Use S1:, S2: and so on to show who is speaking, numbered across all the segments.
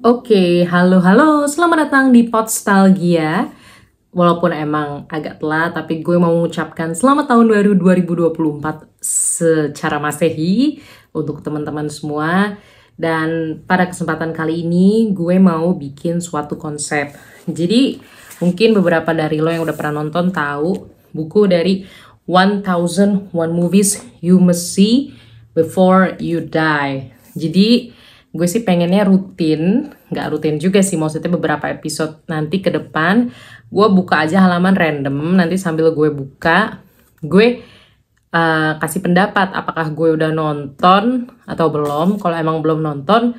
S1: Oke, halo-halo, selamat datang di Podstalgia. Walaupun emang agak telat, tapi gue mau mengucapkan selamat tahun baru 2024 secara masehi untuk teman-teman semua. Dan pada kesempatan kali ini gue mau bikin suatu konsep. Jadi mungkin beberapa dari lo yang udah pernah nonton tahu buku dari 1001 Movies You Must See Before You Die. Jadi gue sih pengennya rutin, nggak rutin juga sih maksudnya beberapa episode nanti ke depan gue buka aja halaman random nanti sambil gue buka gue uh, kasih pendapat apakah gue udah nonton atau belum. Kalau emang belum nonton,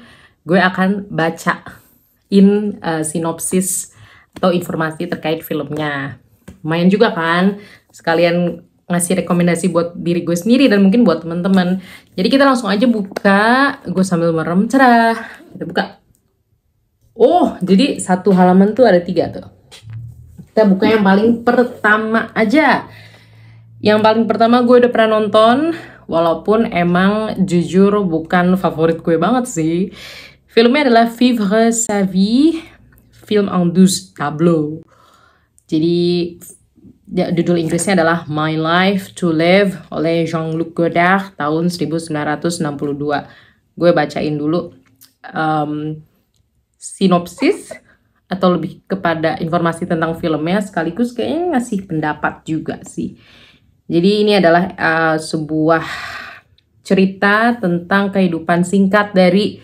S1: gue akan bacain uh, sinopsis atau informasi terkait filmnya. main juga kan, sekalian ngasih rekomendasi buat diri gue sendiri dan mungkin buat teman-teman. Jadi kita langsung aja buka, gue sambil merem cerah. Kita buka. Oh, jadi satu halaman tuh ada tiga tuh. Kita buka yang paling pertama aja. Yang paling pertama gue udah pernah nonton, walaupun emang jujur bukan favorit gue banget sih. Filmnya adalah Vivre sa vie, film en douze tableau. Jadi Ya, judul Inggrisnya adalah My Life to Live oleh Jean-Luc Godard tahun 1962. Gue bacain dulu um, sinopsis atau lebih kepada informasi tentang filmnya sekaligus kayaknya ngasih pendapat juga sih. Jadi ini adalah uh, sebuah cerita tentang kehidupan singkat dari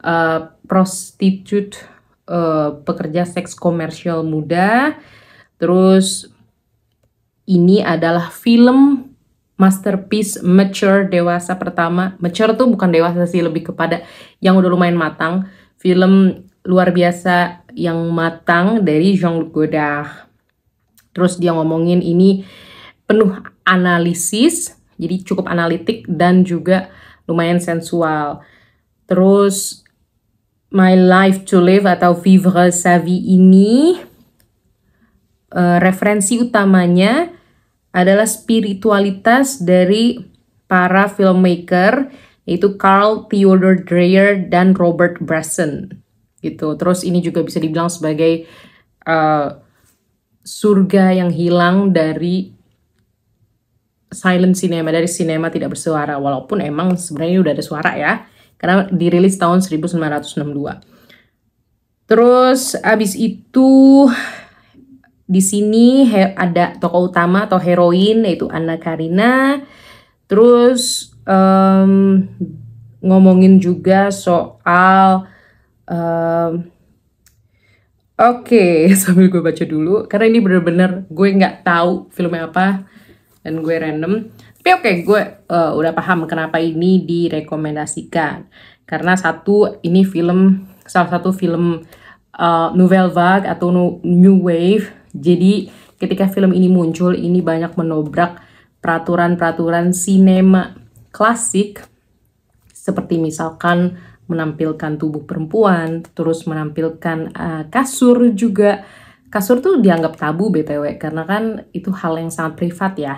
S1: uh, eh, prostitut uh, eh, pekerja seks komersial muda terus ini adalah film masterpiece mature dewasa pertama. Mature tuh bukan dewasa sih, lebih kepada yang udah lumayan matang. Film luar biasa yang matang dari Jean-Luc Godard. Terus dia ngomongin ini penuh analisis, jadi cukup analitik dan juga lumayan sensual. Terus My Life to Live atau Vivre Sa Vie ini Eh, referensi utamanya adalah spiritualitas dari para filmmaker yaitu Carl Theodor Dreyer dan Robert Bresson gitu. Terus ini juga bisa dibilang sebagai uh, surga yang hilang dari silent cinema dari cinema tidak bersuara walaupun emang sebenarnya udah ada suara ya karena dirilis tahun 1962. Terus abis itu di sini ada tokoh utama atau heroin yaitu Anna Karina. Terus um, ngomongin juga soal um, Oke, okay, sambil gue baca dulu karena ini bener-bener gue nggak tahu filmnya apa dan gue random. Tapi oke, okay, gue uh, udah paham kenapa ini direkomendasikan. Karena satu, ini film salah satu film uh, Nouvelle Vague atau New Wave jadi ketika film ini muncul, ini banyak menobrak peraturan-peraturan sinema klasik seperti misalkan menampilkan tubuh perempuan, terus menampilkan uh, kasur juga. Kasur tuh dianggap tabu BTW karena kan itu hal yang sangat privat ya.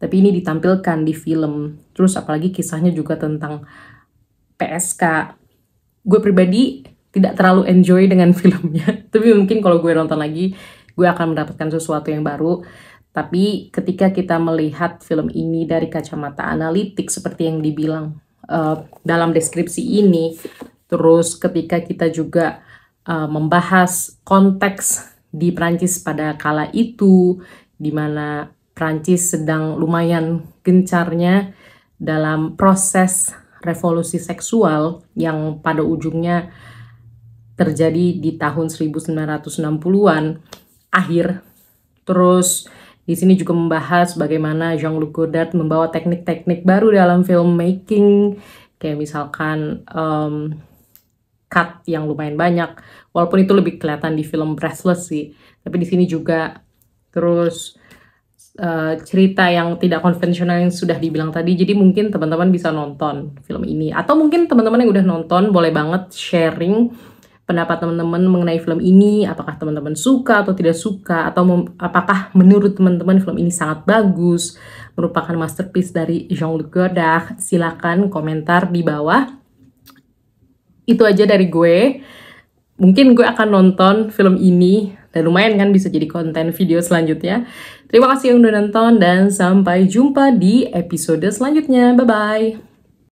S1: Tapi ini ditampilkan di film. Terus apalagi kisahnya juga tentang PSK. Gue pribadi tidak terlalu enjoy dengan filmnya. Tapi mungkin kalau gue nonton lagi gue akan mendapatkan sesuatu yang baru. Tapi ketika kita melihat film ini dari kacamata analitik seperti yang dibilang uh, dalam deskripsi ini, terus ketika kita juga uh, membahas konteks di Prancis pada kala itu, di mana Prancis sedang lumayan gencarnya dalam proses revolusi seksual yang pada ujungnya terjadi di tahun 1960-an akhir. Terus di sini juga membahas bagaimana Jean-Luc Godard membawa teknik-teknik baru dalam filmmaking, kayak misalkan um, cut yang lumayan banyak, walaupun itu lebih kelihatan di film Breathless sih. Tapi di sini juga terus uh, cerita yang tidak konvensional yang sudah dibilang tadi. Jadi mungkin teman-teman bisa nonton film ini, atau mungkin teman-teman yang udah nonton boleh banget sharing pendapat teman-teman mengenai film ini, apakah teman-teman suka atau tidak suka, atau apakah menurut teman-teman film ini sangat bagus, merupakan masterpiece dari Jean-Luc Godard, silakan komentar di bawah. Itu aja dari gue. Mungkin gue akan nonton film ini, dan lumayan kan bisa jadi konten video selanjutnya. Terima kasih yang udah nonton, dan sampai jumpa di episode selanjutnya. Bye-bye!